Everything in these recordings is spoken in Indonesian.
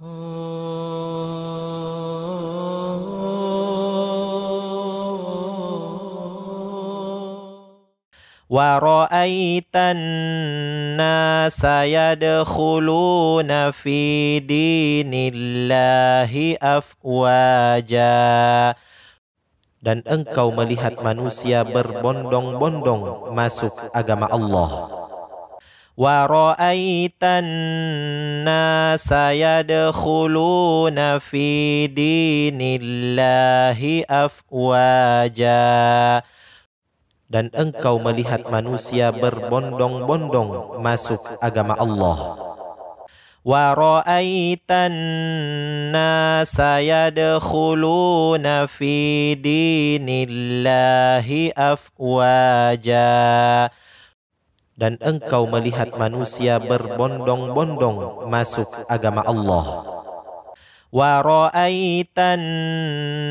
ورأيت الناس يدخلون في دين الله أفواجا dan engkau melihat manusia berbondong-bondong masuk agama Allah wa fi dinillahi afwaja dan engkau melihat manusia berbondong-bondong masuk agama Allah wa fi dinillahi afwaja dan engkau melihat manusia berbondong-bondong masuk agama Allah. Wa ra'aitan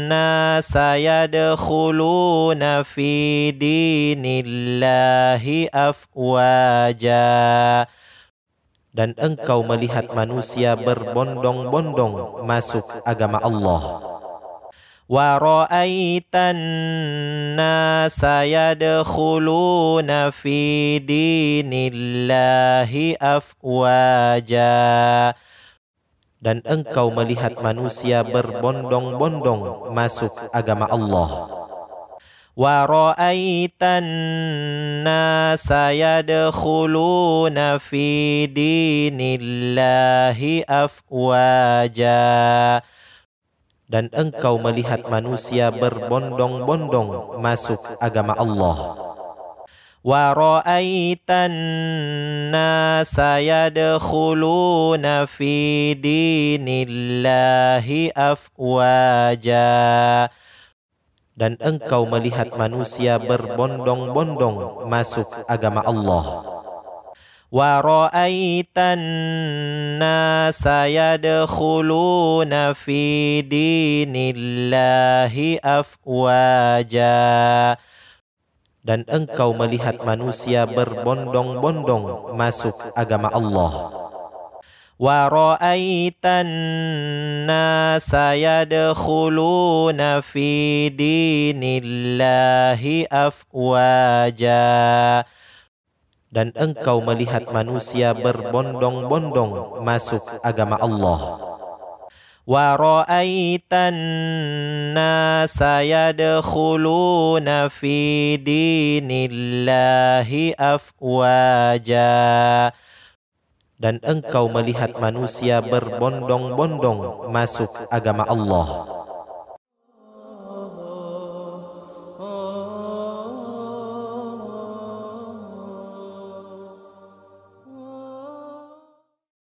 nasa yadkhuluna fi dinillahi afwaja dan engkau melihat manusia berbondong-bondong masuk agama Allah. ورأيت الناس يدخلون في دين الله أفواجا dan engkau melihat manusia berbondong-bondong masuk agama Allah. ورأيت الناس يدخلون في دين الله أفواجا dan engkau melihat manusia berbondong-bondong masuk agama Allah. وَرَأَيْتَ النَّاسَ يَدْخُلُونَ فِي دِينِ اللَّهِ أَفْوَاجًا Dan engkau melihat manusia berbondong-bondong masuk agama Allah. ورأيت الناس يدخلون في دين الله أفواجا dan engkau melihat manusia berbondong-bondong masuk agama Allah. وَرَأَيْتَ النَّاسَ يَدْخُلُونَ فِي دِينِ اللَّهِ أَفْوَاجًا dan engkau melihat manusia berbondong-bondong masuk agama Allah. Wa ra'aitan nasa yadkhuluna fi dinillahi afwaja. Dan engkau melihat manusia berbondong-bondong masuk agama Allah.